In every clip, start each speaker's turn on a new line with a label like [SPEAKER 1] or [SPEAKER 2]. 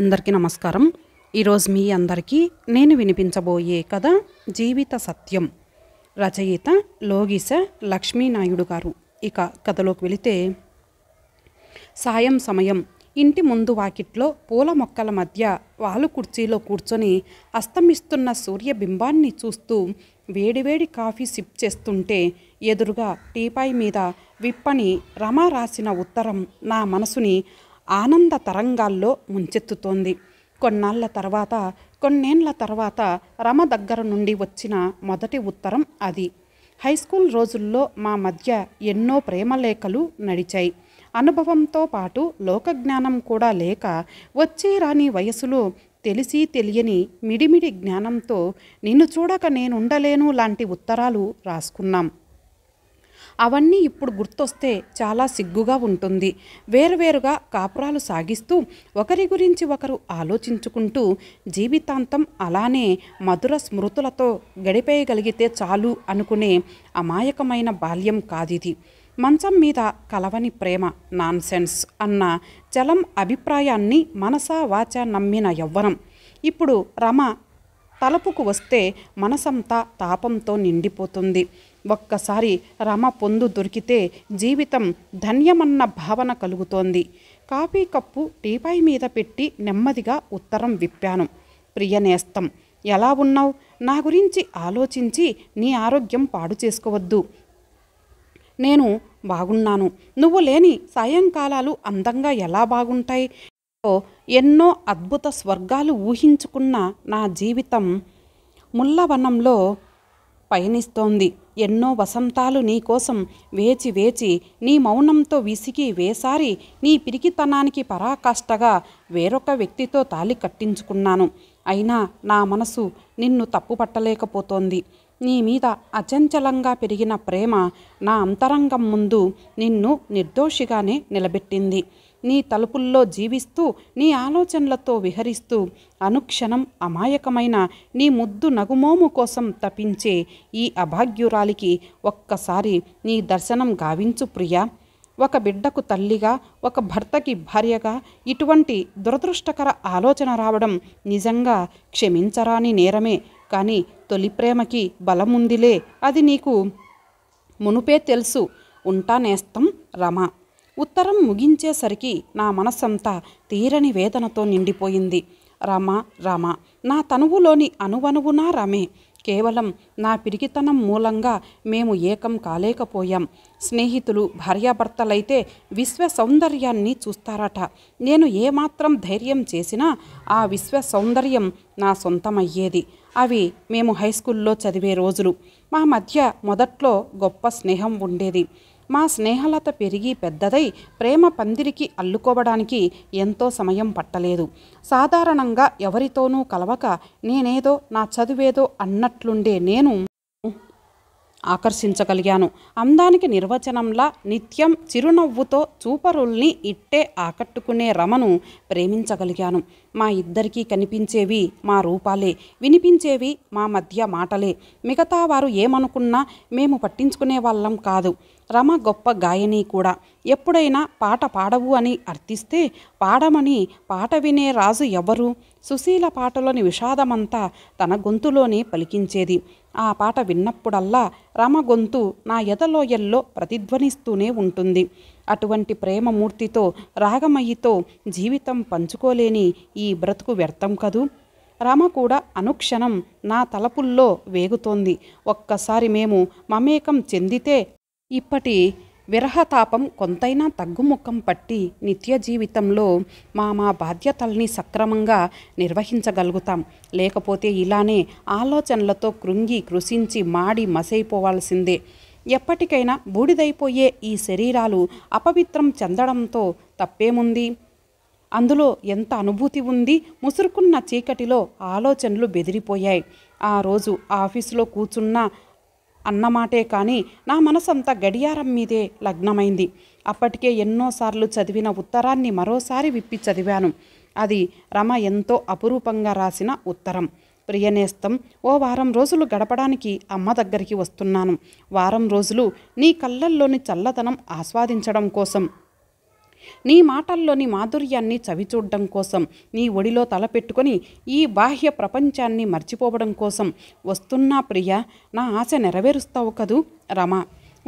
[SPEAKER 1] అందరికీ నమస్కారం ఈరోజు మీ అందరికీ నేను వినిపించబోయే కథ జీవిత సత్యం రచయిత లోగిస లక్ష్మీనాయుడు గారు ఇక కథలోకి వెళితే సాయం సమయం ఇంటి ముందు వాకిట్లో పూల మొక్కల మధ్య వాలు కుర్చీలో కూర్చొని అస్తమిస్తున్న సూర్యబింబాన్ని చూస్తూ వేడివేడి కాఫీ సిప్ చేస్తుంటే ఎదురుగా టీపాయ్ మీద విప్పని రమ రాసిన ఉత్తరం నా మనసుని ఆనంద తరంగాల్లో ముంచెత్తుతోంది కొన్నాళ్ళ తర్వాత కొన్నేళ్ల తర్వాత రమ దగ్గర నుండి వచ్చిన మొదటి ఉత్తరం అది హై స్కూల్ రోజుల్లో మా మధ్య ఎన్నో ప్రేమలేఖలు నడిచాయి అనుభవంతో పాటు లోకజ్ఞానం కూడా లేక వచ్చే రాని వయసులో తెలిసి తెలియని మిడిమిడి జ్ఞానంతో నిన్ను చూడక నేనుండలేను లాంటి ఉత్తరాలు రాసుకున్నాం అవన్నీ ఇప్పుడు గుర్తొస్తే చాలా సిగ్గుగా ఉంటుంది వేరువేరుగా కాపురాలు సాగిస్తూ ఒకరి గురించి ఒకరు ఆలోచించుకుంటూ జీవితాంతం అలానే మధుర స్మృతులతో గడిపేయగలిగితే చాలు అనుకునే అమాయకమైన బాల్యం కాదిది మంచం మీద కలవని ప్రేమ నాన్సెన్స్ అన్న చలం అభిప్రాయాన్ని మనసా వాచ నమ్మిన యవ్వనం ఇప్పుడు రమ తలపుకు వస్తే మనసంతా తాపంతో నిండిపోతుంది ఒక్కసారి రమ పొందు దొరికితే జీవితం ధన్యమన్న భావన కలుగుతోంది కాఫీ కప్పు టీపాయ్ మీద పెట్టి నెమ్మదిగా ఉత్తరం విప్పాను ప్రియనేస్తం ఎలా ఉన్నావు నా గురించి ఆలోచించి నీ ఆరోగ్యం పాడు చేసుకోవద్దు నేను బాగున్నాను నువ్వు లేని సాయంకాలాలు అందంగా ఎలా బాగుంటాయి ఎన్నో అద్భుత స్వర్గాలు ఊహించుకున్న నా జీవితం ముల్లవనంలో పయనిస్తోంది ఎన్నో వసంతాలు నీకోసం వేచి వేచి నీ మౌనంతో విసిగి వేసారి నీ పిరికితనానికి పరాకాష్టగా వేరొక వ్యక్తితో తాలి కట్టించుకున్నాను అయినా నా మనసు నిన్ను తప్పుపట్టలేకపోతోంది నీ మీద అచంచలంగా పెరిగిన ప్రేమ నా అంతరంగం ముందు నిన్ను నిర్దోషిగానే నిలబెట్టింది నీ తలుపుల్లో జీవిస్తూ నీ ఆలోచనలతో విహరిస్తూ అనుక్షణం అమాయకమైన నీ ముద్దు నగుమోము కోసం తపించే ఈ అభాగ్యురాలికి ఒక్కసారి నీ దర్శనం గావించు ప్రియా ఒక బిడ్డకు తల్లిగా ఒక భర్తకి భార్యగా ఇటువంటి దురదృష్టకర ఆలోచన రావడం నిజంగా క్షమించరాని నేరమే కానీ తొలి ప్రేమకి బలముందిలే అది నీకు మునుపే తెలుసు ఉంటానేస్తం రమ ఉత్తరం ముగించేసరికి నా మనస్సంతా తీరని వేదనతో నిండిపోయింది రామ రామ నా తనువులోని అనువనువునా రామే కేవలం నా పిరిగితనం మూలంగా మేము ఏకం కాలేకపోయాం స్నేహితులు భార్యాభర్తలైతే విశ్వ సౌందర్యాన్ని చూస్తారట నేను ఏమాత్రం ధైర్యం చేసినా ఆ విశ్వ సౌందర్యం నా సొంతమయ్యేది అవి మేము హై స్కూల్లో చదివే రోజులు మా మధ్య మొదట్లో గొప్ప స్నేహం ఉండేది మా స్నేహలత పెరిగి పెద్దదై ప్రేమ పందిరికి అల్లుకోవడానికి ఎంతో సమయం పట్టలేదు సాధారణంగా ఎవరితోనూ కలవక నేనేదో నా చదువేదో అన్నట్లుండే నేను ఆకర్షించగలిగాను అందానికి నిర్వచనంలా నిత్యం చిరునవ్వుతో చూపరుల్ని ఇట్టే ఆకట్టుకునే రమను ప్రేమించగలిగాను మా ఇద్దరికీ కనిపించేవి మా రూపాలే వినిపించేవి మా మధ్య మాటలే మిగతా వారు ఏమనుకున్నా మేము పట్టించుకునే వాళ్ళం కాదు రమ గొప్ప గాయని కూడా ఎప్పుడైనా పాట పాడవు అని అర్థిస్తే పాడమని పాట వినే రాజు ఎవరు సుశీల పాటలోని విషాదమంతా తన గొంతులోనే పలికించేది ఆ పాట విన్నప్పుడల్లా రమ గొంతు నా ఎదలోయల్లో ప్రతిధ్వనిస్తూనే ఉంటుంది అటువంటి ప్రేమమూర్తితో రాగమయ్యతో జీవితం పంచుకోలేని ఈ బ్రతుకు వ్యర్థం కదూ రమ కూడా అనుక్షణం నా తలపుల్లో వేగుతోంది ఒక్కసారి మేము మమేకం చెందితే ఇప్పటి విరహతాపం కొంతైనా తగ్గుముఖం పట్టి నిత్య జీవితంలో మా మా బాధ్యతల్ని సక్రమంగా నిర్వహించగలుగుతాం లేకపోతే ఇలానే ఆలోచనలతో కృంగి కృషించి మాడి మసైపోవాల్సిందే ఎప్పటికైనా బూడిదైపోయే ఈ శరీరాలు అపవిత్రం చెందడంతో తప్పేముంది అందులో ఎంత అనుభూతి ఉంది ముసురుకున్న చీకటిలో ఆలోచనలు బెదిరిపోయాయి ఆ రోజు ఆఫీసులో కూర్చున్న అన్నమాటే కానీ నా మనసంతా గడియారం మీదే లగ్నమైంది అప్పటికే ఎన్నోసార్లు చదివిన ఉత్తరాన్ని మరోసారి విప్పి చదివాను అది రమ ఎంతో అపురూపంగా రాసిన ఉత్తరం ప్రియనేస్తం ఓ వారం రోజులు గడపడానికి అమ్మ దగ్గరికి వస్తున్నాను వారం రోజులు నీ కళ్ళల్లోని చల్లదనం ఆస్వాదించడం కోసం నీ మాటల్లోని మాధుర్యాన్ని చవిచూడడం కోసం నీ ఒడిలో తలపెట్టుకొని ఈ బాహ్య ప్రపంచాన్ని మర్చిపోవడం కోసం వస్తున్నా ప్రియ నా ఆశ నెరవేరుస్తావు కదూ రమ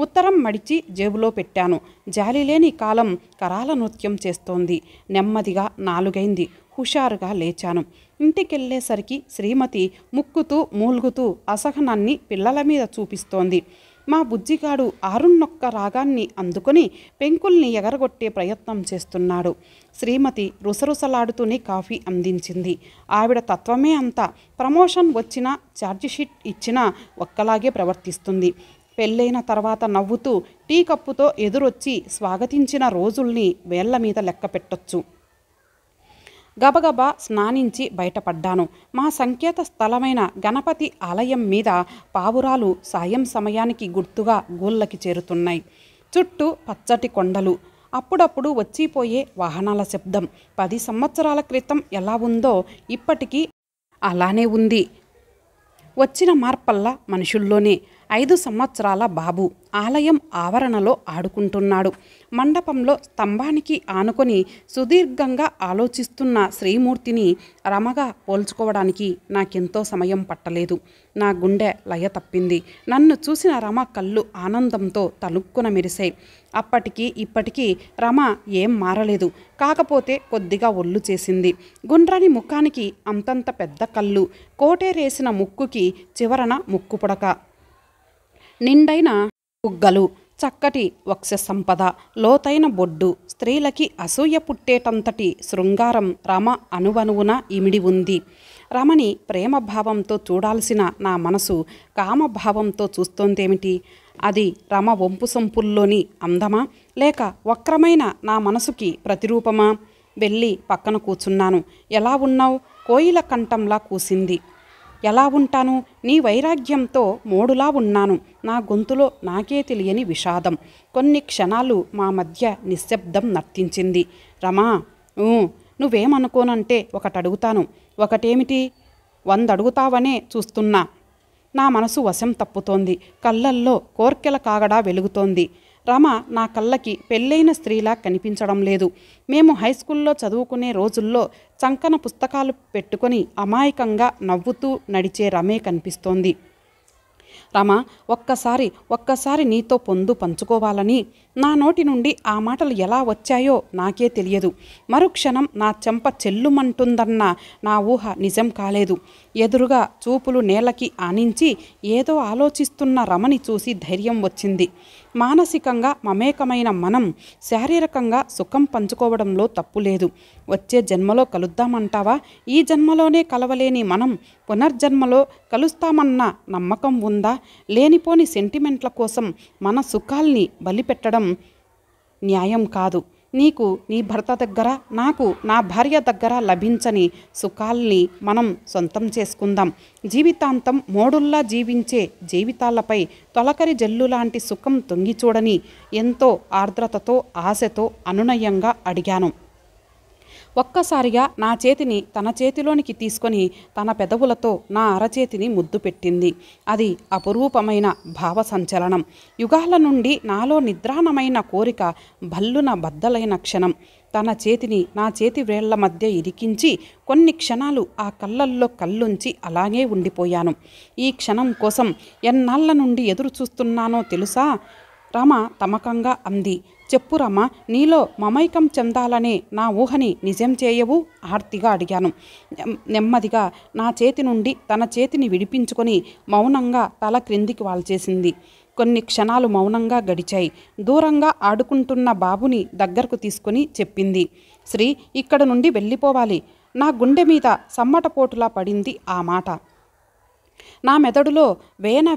[SPEAKER 1] ఉత్తరం మడిచి జేబులో పెట్టాను జాలిలేని కాలం కరాల నృత్యం చేస్తోంది నెమ్మదిగా నాలుగైంది హుషారుగా లేచాను ఇంటికెళ్ళేసరికి శ్రీమతి ముక్కుతూ మూల్గుతూ అసహనాన్ని పిల్లల మీద చూపిస్తోంది మా బుజ్జిగాడు ఆరున్నొక్క రాగాన్ని అందుకొని పెంకుల్ని ఎగరగొట్టే ప్రయత్నం చేస్తున్నాడు శ్రీమతి రుసరుసలాడుతూనే కాఫీ అందించింది ఆవిడ తత్వమే అంతా ప్రమోషన్ వచ్చినా ఛార్జిషీట్ ఇచ్చినా ఒక్కలాగే ప్రవర్తిస్తుంది పెళ్ళైన తర్వాత నవ్వుతూ టీ కప్పుతో ఎదురొచ్చి స్వాగతించిన రోజుల్ని వేళ్ల మీద లెక్క పెట్టొచ్చు గబగబా స్నానించి బయటపడ్డాను మా సంకేత స్థలమైన గణపతి ఆలయం మీద పావురాలు సాయం సమయానికి గుర్తుగా గోళ్ళకి చేరుతున్నాయి చుట్టూ పచ్చటి కొండలు అప్పుడప్పుడు వచ్చిపోయే వాహనాల శబ్దం పది సంవత్సరాల క్రితం ఎలా ఉందో ఇప్పటికీ అలానే ఉంది వచ్చిన మార్పల్లా మనుషుల్లోనే ఐదు సంవత్సరాల బాబు ఆలయం ఆవరణలో ఆడుకుంటున్నాడు మండపంలో స్తంభానికి ఆనుకొని సుదీర్ఘంగా ఆలోచిస్తున్న శ్రీమూర్తిని రమగా పోల్చుకోవడానికి నాకెంతో సమయం పట్టలేదు నా గుండె లయ తప్పింది నన్ను చూసిన రమ కళ్ళు ఆనందంతో తలుక్కున మెరిశాయి అప్పటికి ఇప్పటికీ రమ ఏం మారలేదు కాకపోతే కొద్దిగా ఒళ్ళు చేసింది గుండ్రని ముఖానికి అంతంత పెద్ద కళ్ళు కోటేరేసిన ముక్కుకి చివరన ముక్కు పొడక నిండైన బుగ్గలు చక్కటి వక్ష సంపద లోతైన బొడ్డు స్త్రీలకి అసూయ పుట్టేటంతటి శృంగారం రమ అనువనువున ఇమిడి ఉంది రమని ప్రేమభావంతో చూడాల్సిన నా మనసు కామభావంతో చూస్తోందేమిటి అది రమ వంపు సొంపుల్లోని అందమా లేక వక్రమైన నా మనసుకి ప్రతిరూపమా వెళ్ళి పక్కన కూర్చున్నాను ఎలా ఉన్నావు కోయిల కంఠంలా కూసింది ఎలా ఉంటాను నీ వైరాగ్యంతో మోడులా ఉన్నాను నా గొంతులో నాకే తెలియని విషాదం కొన్ని క్షణాలు మా మధ్య నిశ్శబ్దం నర్తించింది రమా నువ్వేమనుకోనంటే ఒకటడుగుతాను ఒకటేమిటి వందడుగుతావనే చూస్తున్నా నా మనసు వశం తప్పుతోంది కళ్ళల్లో కోర్కెల కాగడా వెలుగుతోంది రమ నా కళ్ళకి పెళ్ళైన స్త్రీలా కనిపించడం లేదు మేము హై స్కూల్లో చదువుకునే రోజుల్లో చంకన పుస్తకాలు పెట్టుకొని అమాయకంగా నవ్వుతూ నడిచే రమే కనిపిస్తోంది రమ ఒక్కసారి ఒక్కసారి నీతో పొందు పంచుకోవాలని నా నోటి నుండి ఆ మాటలు ఎలా వచ్చాయో నాకే తెలియదు మరుక్షణం నా చెంప చెల్లుమంటుందన్న నా ఊహ నిజం కాలేదు ఎదురుగా చూపులు నేలకి ఆనించి ఏదో ఆలోచిస్తున్న రమని చూసి ధైర్యం వచ్చింది మానసికంగా మమేకమైన మనం శారీరకంగా సుఖం పంచుకోవడంలో తప్పు లేదు వచ్చే జన్మలో కలుద్దామంటావా ఈ జన్మలోనే కలవలేని మనం పునర్జన్మలో కలుస్తామన్న నమ్మకం ఉందా లేనిపోని సెంటిమెంట్ల కోసం మన సుఖాల్ని బలిపెట్టడం న్యాయం కాదు నీకు నీ భర్త దగ్గర నాకు నా భార్య దగ్గర లభించని సుఖాల్ని మనం సొంతం చేసుకుందాం జీవితాంతం మోడుల్లా జీవించే జీవితాలపై తొలకరి జల్లు లాంటి సుఖం తొంగిచూడని ఎంతో ఆర్ద్రతతో ఆశతో అనునయంగా అడిగాను ఒక్కసారిగా నా చేతిని తన చేతిలోనికి తీసుకొని తన పెదవులతో నా అరచేతిని ముద్దు పెట్టింది అది అపురూపమైన భావ సంచలనం యుగాల నుండి నాలో నిద్రాణమైన కోరిక భల్లున బద్దలైన క్షణం తన చేతిని నా చేతి వేళ్ల మధ్య ఇరికించి కొన్ని క్షణాలు ఆ కళ్ళల్లో కళ్ళుంచి అలాగే ఉండిపోయాను ఈ క్షణం కోసం ఎన్నాళ్ళ నుండి ఎదురు చూస్తున్నానో తెలుసా రమ తమకంగా అంది చెప్పురమ్మా నీలో మమైకం చెందాలనే నా ఊహని నిజం చేయవు ఆర్తిగా అడిగాను నెమ్మదిగా నా చేతి నుండి తన చేతిని విడిపించుకొని మౌనంగా తల క్రిందికి వాల్చేసింది కొన్ని క్షణాలు మౌనంగా గడిచాయి దూరంగా ఆడుకుంటున్న బాబుని దగ్గరకు తీసుకుని చెప్పింది శ్రీ ఇక్కడ నుండి వెళ్ళిపోవాలి నా గుండె మీద సమ్మటపోటులా పడింది ఆ మాట నా మెదడులో వేల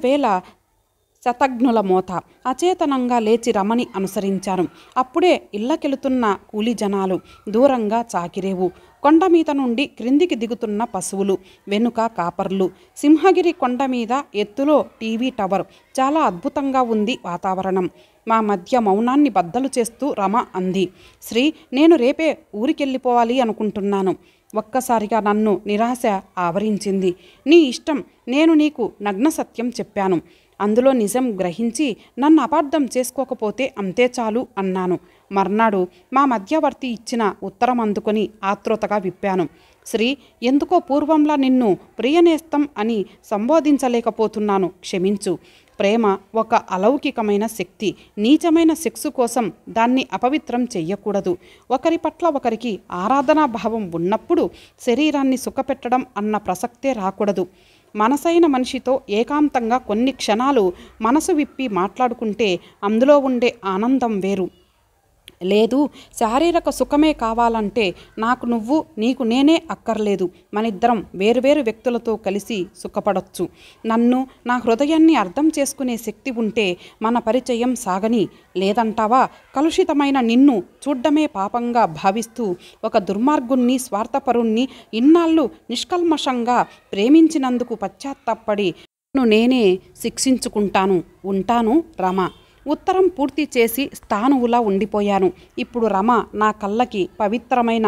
[SPEAKER 1] శతఘ్నుల మోత అచేతనంగా లేచి రమణి అనుసరించారు అప్పుడే ఇళ్ళకెళుతున్న కూలి జనాలు దూరంగా చాకిరేవు కొండ మీద నుండి క్రిందికి దిగుతున్న పశువులు వెనుక కాపర్లు సింహగిరి కొండ మీద ఎత్తులో టీవీ టవర్ చాలా అద్భుతంగా ఉంది వాతావరణం మా మధ్య మౌనాన్ని బద్దలు చేస్తూ రమ అంది శ్రీ నేను రేపే ఊరికెళ్ళిపోవాలి అనుకుంటున్నాను ఒక్కసారిగా నన్ను నిరాశ ఆవరించింది నీ ఇష్టం నేను నీకు నగ్న సత్యం చెప్పాను అందులో నిజం గ్రహించి నన్ను అపార్థం చేసుకోకపోతే అంతే చాలు అన్నాను మర్నాడు మా మధ్యవర్తి ఇచ్చిన ఉత్తరం అందుకొని ఆత్రుతగా విప్పాను శ్రీ ఎందుకో పూర్వంలా నిన్ను ప్రియనేస్తం అని సంబోధించలేకపోతున్నాను క్షమించు ప్రేమ ఒక అలౌకికమైన శక్తి నీచమైన సెక్సు కోసం దాన్ని అపవిత్రం చెయ్యకూడదు ఒకరి పట్ల ఒకరికి ఆరాధనా భావం ఉన్నప్పుడు శరీరాన్ని సుఖపెట్టడం అన్న ప్రసక్తే రాకూడదు మనసైన మనిషితో ఏకాంతంగా కొన్ని క్షణాలు మనసు విప్పి మాట్లాడుకుంటే అందులో ఉండే ఆనందం వేరు లేదు శారీరక సుఖమే కావాలంటే నాకు నువ్వు నీకు నేనే అక్కర్లేదు మనిద్దరం వేరువేరు వ్యక్తులతో కలిసి సుఖపడొచ్చు నన్ను నా హృదయాన్ని అర్థం చేసుకునే శక్తి ఉంటే మన పరిచయం సాగని లేదంటావా కలుషితమైన నిన్ను చూడ్డమే పాపంగా భావిస్తూ ఒక దుర్మార్గుణ్ణి స్వార్థపరుణ్ణి ఇన్నాళ్ళు నిష్కల్మషంగా ప్రేమించినందుకు పశ్చాత్తాపడి నేనే శిక్షించుకుంటాను ఉంటాను రమ ఉత్తరం పూర్తి చేసి స్థానువులా ఉండిపోయాను ఇప్పుడు రమ నా కళ్ళకి పవిత్రమైన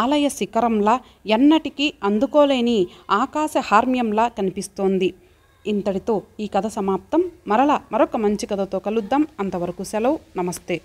[SPEAKER 1] ఆలయ శిఖరంలా ఎన్నటికీ అందుకోలేని ఆకాశ హార్మ్యంలా కనిపిస్తోంది ఇంతటితో ఈ కథ సమాప్తం మరలా మరొక మంచి కథతో కలుద్దాం అంతవరకు సెలవు నమస్తే